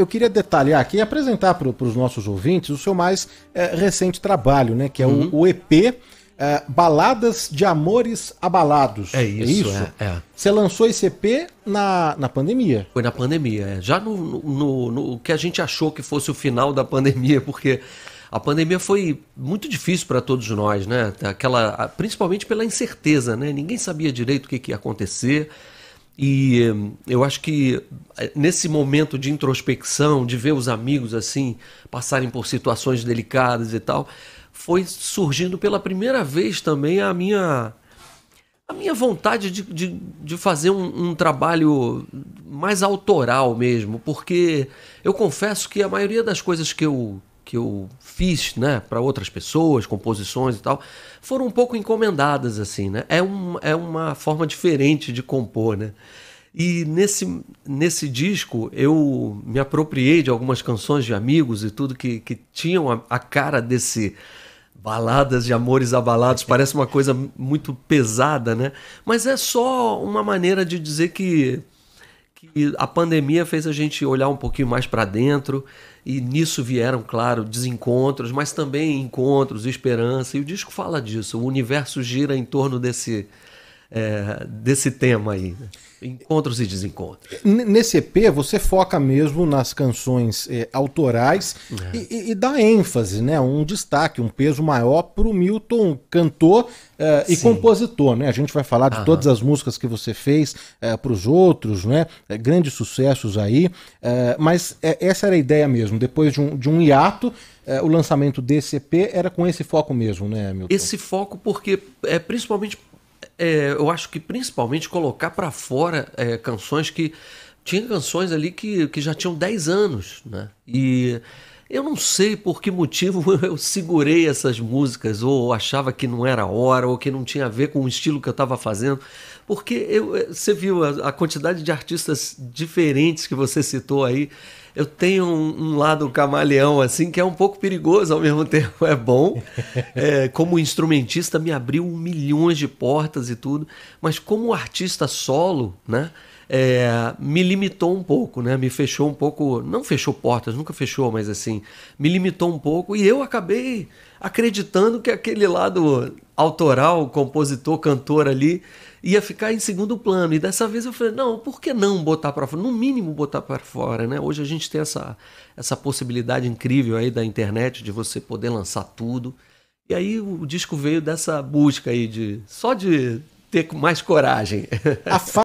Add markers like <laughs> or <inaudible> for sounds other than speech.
eu queria detalhar aqui e apresentar para os nossos ouvintes o seu mais é, recente trabalho, né? Que é uhum. o, o, EP é, Baladas de Amores Abalados. É isso, é isso? É, é. Você lançou esse EP na, na pandemia. Foi na pandemia, é. Já no, no, no que a gente achou que fosse o final da <laughs> pandemia, porque a pandemia foi muito difícil para todos nós, né? Aquela, principalmente pela incerteza, né? Ninguém sabia direito o que, que ia acontecer. E hum, eu acho que eh, nesse momento de introspecção, de ver os amigos assim passarem por situações delicadas e tal, foi surgindo pela primeira vez também a minha a minha vontade de, de, de fazer um, um, trabalho mais autoral mesmo, porque eu confesso que a maioria das coisas que eu, que eu fiz, né, para outras pessoas, composições e tal, foram um pouco encomendadas assim, né? É, um, é uma forma diferente de compor, né? E nesse, nesse disco eu me apropriei de algumas canções de amigos e tudo que, que tinham a, a cara desse baladas de amores abalados, <laughs> parece uma coisa muito pesada, né? Mas é só uma maneira de dizer que que a pandemia fez a gente olhar um pouquinho mais para dentro e nisso vieram, claro, desencontros, mas também encontros, esperança. E o disco fala disso. O universo gira em torno desse é, desse tema aí. Né? Encontros e desencontros. Nesse EP, você foca mesmo nas canções é, autorais é. E, e, dá ênfase, né? um destaque, um peso maior para o Milton, cantor é, e compositor. Né? A gente vai falar de Aham. todas as músicas que você fez é, para os outros, né? É, grandes sucessos aí. É, mas essa era a ideia mesmo. Depois de um, de um hiato, o lançamento desse EP era com esse foco mesmo, né, Milton? Esse foco, porque é principalmente é, eu acho que principalmente colocar para fora é, canções que. Tinha canções ali que, que já tinham 10 anos, né? E eu não sei por que motivo <laughs> eu segurei essas músicas, ou achava que não era hora, ou que não tinha a ver com o estilo que eu estava fazendo, porque eu, eh, você viu a, a, quantidade de artistas diferentes que você citou aí. Eu tenho um, um, lado camaleão, assim, que é um pouco perigoso ao mesmo <laughs> tempo, é bom. É, <laughs> como instrumentista, me abriu milhões de portas e tudo, mas como artista solo, né? é, me limitou um pouco, né? Me fechou um pouco, não fechou portas, nunca fechou, mas assim, me limitou um pouco e eu acabei acreditando que aquele lado autoral, compositor, cantor ali ia ficar em segundo plano. E dessa vez eu falei, não, por que não botar para fora? No mínimo botar para fora, né? Hoje a gente tem essa essa possibilidade incrível aí da internet de você poder lançar tudo. E aí o disco veio dessa busca aí de só de ter mais coragem. <laughs>